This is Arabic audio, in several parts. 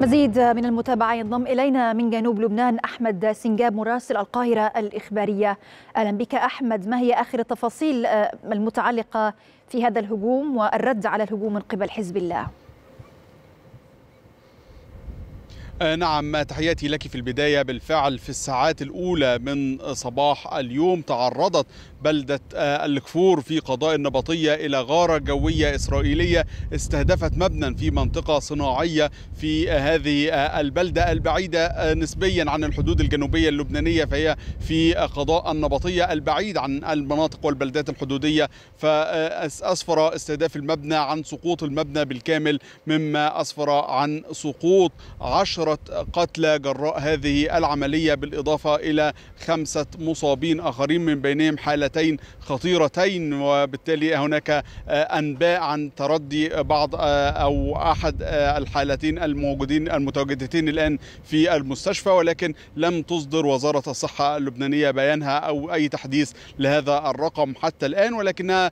مزيد من المتابعة ينضم إلينا من جنوب لبنان أحمد سنجاب مراسل القاهرة الإخبارية أهلا بك أحمد ما هي آخر التفاصيل آه، المتعلقة في هذا الهجوم والرد على الهجوم من قبل حزب الله؟ آه، نعم تحياتي لك في البداية بالفعل في الساعات الأولى من صباح اليوم تعرضت بلدة آه، الكفور في قضاء النبطية إلى غارة جوية إسرائيلية استهدفت مبنى في منطقة صناعية في آه، هذه البلدة البعيدة نسبيا عن الحدود الجنوبية اللبنانية فهي في قضاء النبطية البعيد عن المناطق والبلدات الحدودية فأسفر استهداف المبنى عن سقوط المبنى بالكامل مما أسفر عن سقوط عشر عشرة قتلى جراء هذه العملية بالإضافة إلى خمسة مصابين آخرين من بينهم حالتين خطيرتين وبالتالي هناك أنباء عن تردي بعض أو أحد الحالتين الموجودين المتواجدتين الآن في المستشفى ولكن لم تصدر وزارة الصحة اللبنانية بيانها أو أي تحديث لهذا الرقم حتى الآن ولكنها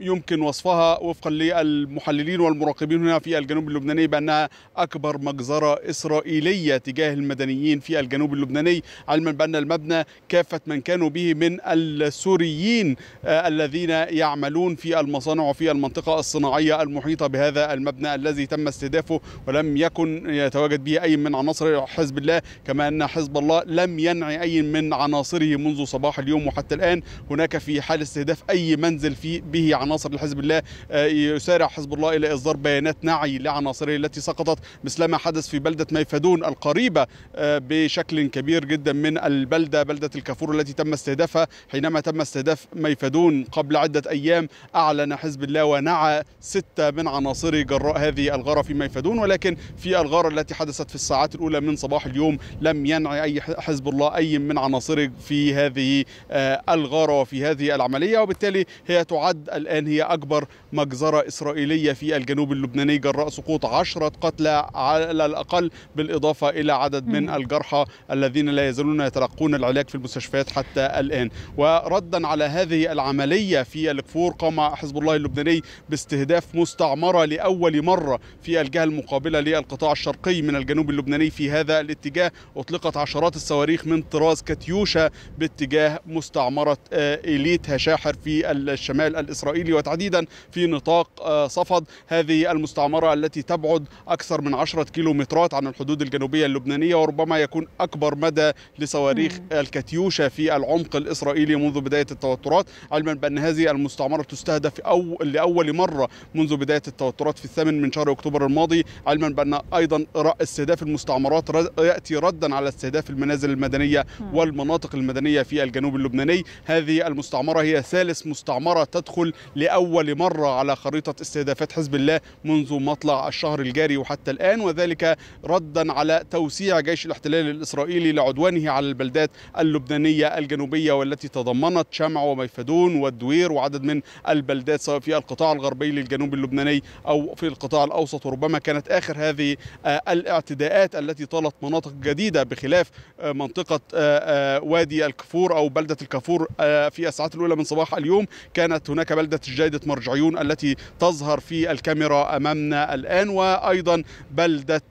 يمكن وصفها وفقا للمحللين والمراقبين هنا في الجنوب اللبناني بأنها أكبر مجزرة إسرائيلية إسرائيلية تجاه المدنيين في الجنوب اللبناني علما بأن المبنى كافة من كانوا به من السوريين آه، الذين يعملون في المصانع وفي المنطقة الصناعية المحيطة بهذا المبنى الذي تم استهدافه ولم يكن يتواجد به أي من عناصر حزب الله كما أن حزب الله لم ينعي أي من عناصره منذ صباح اليوم وحتى الآن هناك في حال استهداف أي منزل في به عناصر لحزب الله آه، يسارع حزب الله إلى إصدار بيانات نعي لعناصره التي سقطت مثلما حدث في بلدة ماي اليفدون القريبة آه، بشكل كبير جدا من البلدة بلدة الكافور التي تم استهدافها حينما تم استهداف ميفدون قبل عدة أيام أعلن حزب الله ونعى ستة من عناصره جراء هذه الغارة في ميفدون ولكن في الغارة التي حدثت في الساعات الأولى من صباح اليوم لم ينعي أي حزب الله أي من عناصره في هذه آه، الغارة وفي هذه العملية وبالتالي هي تعد الآن هي أكبر مجزرة إسرائيلية في الجنوب اللبناني جراء سقوط عشرة قتلى على الأقل بالإضافة إلى عدد من الجرحى الذين لا يزالون يتلقون العلاج في المستشفيات حتى الآن وردا على هذه العملية في الكفور قام حزب الله اللبناني باستهداف مستعمرة لأول مرة في الجهة المقابلة للقطاع الشرقي من الجنوب اللبناني في هذا الاتجاه أطلقت عشرات الصواريخ من طراز كاتيوشا باتجاه مستعمرة إليت آه، هشاحر في الشمال الإسرائيلي وتحديدا في نطاق آه، صفد هذه المستعمرة التي تبعد أكثر من 10 كيلومترات عن الحدود الحدود الجنوبية اللبنانية وربما يكون أكبر مدى لصواريخ الكاتيوشا في العمق الإسرائيلي منذ بداية التوترات علما بأن هذه المستعمرة تستهدف أو لأول مرة منذ بداية التوترات في الثامن من شهر أكتوبر الماضي علما بأن أيضا استهداف المستعمرات يأتي ردا على استهداف المنازل المدنية والمناطق المدنية في الجنوب اللبناني هذه المستعمرة هي ثالث مستعمرة تدخل لأول مرة على خريطة استهدافات حزب الله منذ مطلع الشهر الجاري وحتى الآن وذلك ردا ردا على توسيع جيش الاحتلال الإسرائيلي لعدوانه على البلدات اللبنانية الجنوبية والتي تضمنت شمع وميفدون والدوير وعدد من البلدات سواء في القطاع الغربي للجنوب اللبناني أو في القطاع الأوسط وربما كانت آخر هذه آه، الاعتداءات التي طالت مناطق جديدة بخلاف آه، منطقة آه، وادي الكفور أو بلدة الكفور في الساعات الأولى من صباح اليوم كانت هناك بلدة جيدة مرجعيون التي تظهر في الكاميرا أمامنا الآن وأيضا بلدة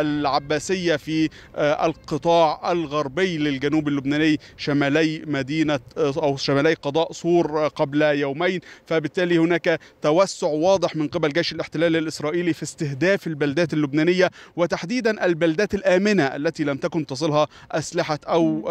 العباسية في آه، القطاع الغربي للجنوب اللبناني شمالي مدينة آه، أو شمالي قضاء صور آه، قبل يومين فبالتالي هناك توسع واضح من قبل جيش الاحتلال الإسرائيلي في استهداف البلدات اللبنانية وتحديدا البلدات الآمنة التي لم تكن تصلها أسلحة أو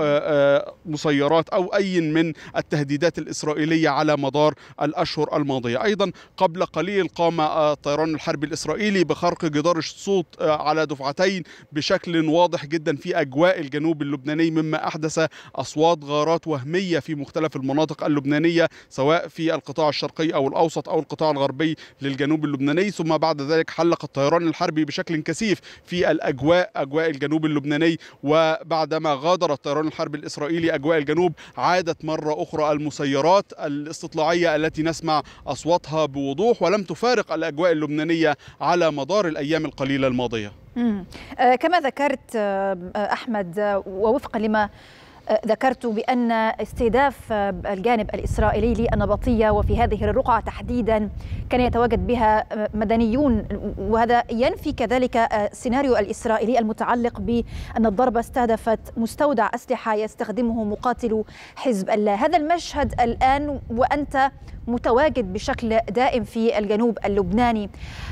مسيرات أو أي من التهديدات الإسرائيلية على مدار الأشهر الماضية أيضا قبل قليل قام طيران الحرب الإسرائيلي بخرق جدار الصوت على دفعة الدفعتين بشكل واضح جدا في أجواء الجنوب اللبناني مما أحدث أصوات غارات وهمية في مختلف المناطق اللبنانية سواء في القطاع الشرقي أو الأوسط أو القطاع الغربي للجنوب اللبناني ثم بعد ذلك حلق الطيران الحربي بشكل كثيف في الأجواء أجواء الجنوب اللبناني وبعدما غادر الطيران الحربي الإسرائيلي أجواء الجنوب عادت مرة أخرى المسيرات الاستطلاعية التي نسمع أصواتها بوضوح ولم تفارق الأجواء اللبنانية على مدار الأيام القليلة الماضية آه كما ذكرت آه, آه، احمد آه، ووفقا لما آه، ذكرت بأن استهداف الجانب الإسرائيلي للنبطية وفي هذه الرقعة تحديدا كان يتواجد بها مدنيون وهذا ينفي كذلك السيناريو الإسرائيلي المتعلق بأن الضربة استهدفت مستودع أسلحة يستخدمه مقاتلو حزب الله هذا المشهد الآن وأنت متواجد بشكل دائم في الجنوب اللبناني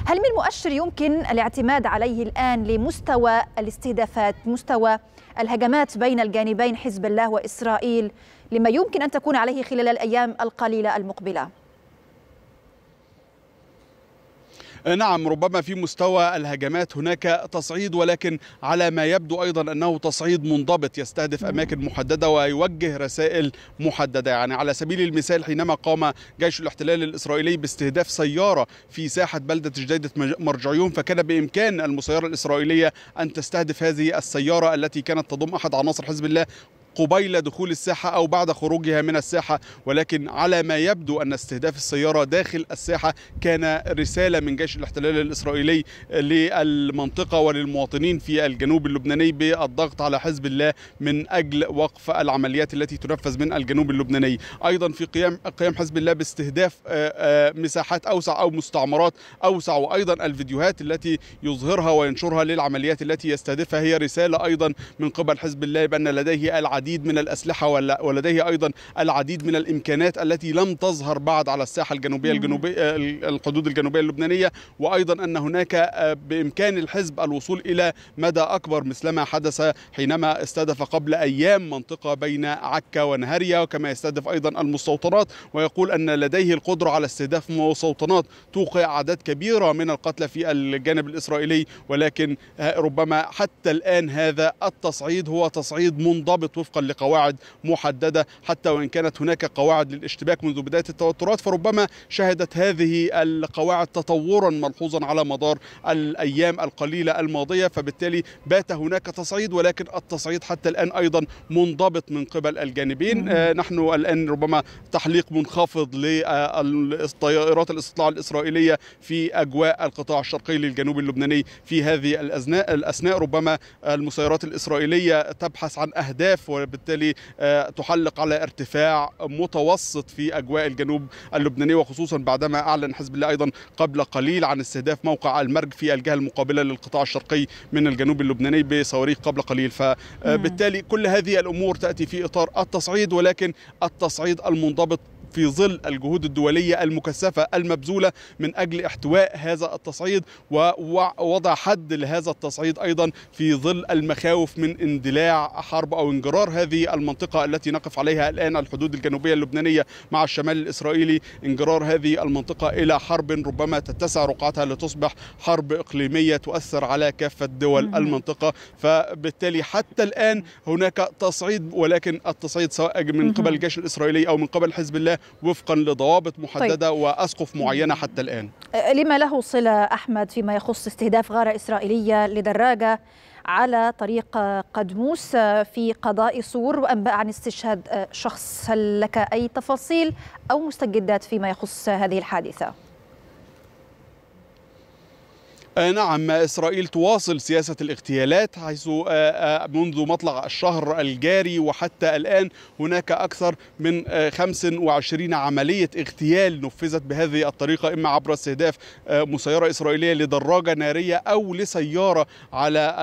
هل من مؤشر يمكن الاعتماد عليه الآن لمستوى الاستهدافات مستوى الهجمات بين الجانبين حزب الله وإسرائيل لما يمكن أن تكون عليه خلال الأيام القليلة المقبلة آه، نعم ربما في مستوى الهجمات هناك تصعيد ولكن على ما يبدو أيضا أنه تصعيد منضبط يستهدف أماكن محددة ويوجه رسائل محددة يعني على سبيل المثال حينما قام جيش الاحتلال الإسرائيلي باستهداف سيارة في ساحة بلدة جديدة مرجعيون فكان بإمكان المسيرة الإسرائيلية أن تستهدف هذه السيارة التي كانت تضم أحد عناصر حزب الله قبيل دخول الساحة أو بعد خروجها من الساحة ولكن على ما يبدو أن استهداف السيارة داخل الساحة كان رسالة من جيش الاحتلال الإسرائيلي للمنطقة وللمواطنين في الجنوب اللبناني بالضغط على حزب الله من أجل وقف العمليات التي تنفذ من الجنوب اللبناني أيضا في قيام قيام حزب الله باستهداف آه، آه، مساحات أوسع أو مستعمرات أوسع وأيضا الفيديوهات التي يظهرها وينشرها للعمليات التي يستهدفها هي رسالة أيضا من قبل حزب الله بأن لديه العديد العديد من الأسلحة ولديه أيضا العديد من الإمكانات التي لم تظهر بعد على الساحة الجنوبية الجنوبية الحدود الجنوبية اللبنانية وأيضا أن هناك آه، بإمكان الحزب الوصول إلى مدى أكبر مثلما حدث حينما استهدف قبل أيام منطقة بين عكا ونهريا وكما يستهدف أيضا المستوطنات ويقول أن لديه القدرة على استهداف مستوطنات توقع أعداد كبيرة من القتلى في الجانب الإسرائيلي ولكن آه، ربما حتى الآن هذا التصعيد هو تصعيد منضبط وفق وفقا لقواعد محدده حتى وان كانت هناك قواعد للاشتباك منذ بدايه التوترات فربما شهدت هذه القواعد تطورا ملحوظا على مدار الايام القليله الماضيه فبالتالي بات هناك تصعيد ولكن التصعيد حتى الان ايضا منضبط من قبل الجانبين آه، نحن الان ربما تحليق منخفض للطائرات الاستطلاع الاسرائيليه في اجواء القطاع الشرقي للجنوب اللبناني في هذه الاثناء ربما المسيرات الاسرائيليه تبحث عن اهداف وبالتالي آه، تحلق على ارتفاع متوسط في اجواء الجنوب اللبناني وخصوصا بعدما اعلن حزب الله ايضا قبل قليل عن استهداف موقع المرج في الجهه المقابله للقطاع الشرقي من الجنوب اللبناني بصواريخ قبل قليل فبالتالي آه، نعم. كل هذه الامور تاتي في اطار التصعيد ولكن التصعيد المنضبط في ظل الجهود الدولية المكثفة المبذولة من أجل احتواء هذا التصعيد ووضع حد لهذا التصعيد أيضا في ظل المخاوف من اندلاع حرب أو انجرار هذه المنطقة التي نقف عليها الآن الحدود الجنوبية اللبنانية مع الشمال الإسرائيلي انجرار هذه المنطقة إلى حرب ربما تتسع رقعتها لتصبح حرب إقليمية تؤثر على كافة دول المنطقة فبالتالي حتى الآن هناك تصعيد ولكن التصعيد سواء من قبل الجيش الإسرائيلي أو من قبل حزب الله وفقا لضوابط محدده طيب. واسقف معينه حتى الان أه، لما له صله احمد فيما يخص استهداف غاره اسرائيليه لدراجه على طريق قدموس في قضاء صور وانباء عن استشهاد أه، شخص هل لك اي تفاصيل او مستجدات فيما يخص هذه الحادثه آه، نعم إسرائيل تواصل سياسة الاغتيالات حيث آه، آه، منذ مطلع الشهر الجاري وحتى الآن هناك أكثر من 25 عملية اغتيال نفذت بهذه الطريقة إما عبر استهداف مسيرة إسرائيلية لدراجة نارية أو لسيارة على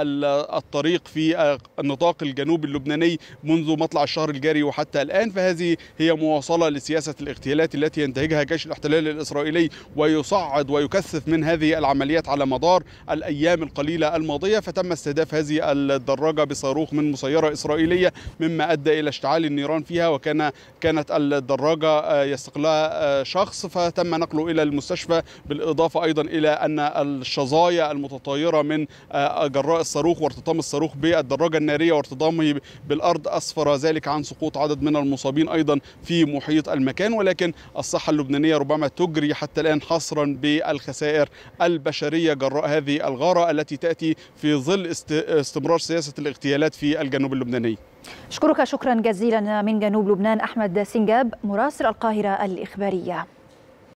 الطريق في النطاق الجنوبي اللبناني منذ مطلع الشهر الجاري وحتى الآن فهذه هي مواصلة لسياسة الاغتيالات التي ينتهجها جيش الاحتلال الإسرائيلي ويصعد ويكثف من هذه العمليات على مطلع مدار الأيام القليلة الماضية فتم استهداف هذه الدراجة بصاروخ من مسيرة إسرائيلية مما أدى إلى اشتعال النيران فيها وكان كانت الدراجة آه، يستقلها آه، شخص فتم نقله إلى المستشفى بالإضافة أيضا إلى أن الشظايا المتطايرة من آه، جراء الصاروخ وارتطام الصاروخ بالدراجة النارية وارتطامه بالأرض أسفر ذلك عن سقوط عدد من المصابين أيضا في محيط المكان ولكن الصحة اللبنانية ربما تجري حتى الآن حصرا بالخسائر البشرية جراء جراء هذه الغارة التي تأتي في ظل استمرار سياسة الاغتيالات في الجنوب اللبناني أشكرك شكرا جزيلا من جنوب لبنان أحمد سنجاب مراسل القاهرة الإخبارية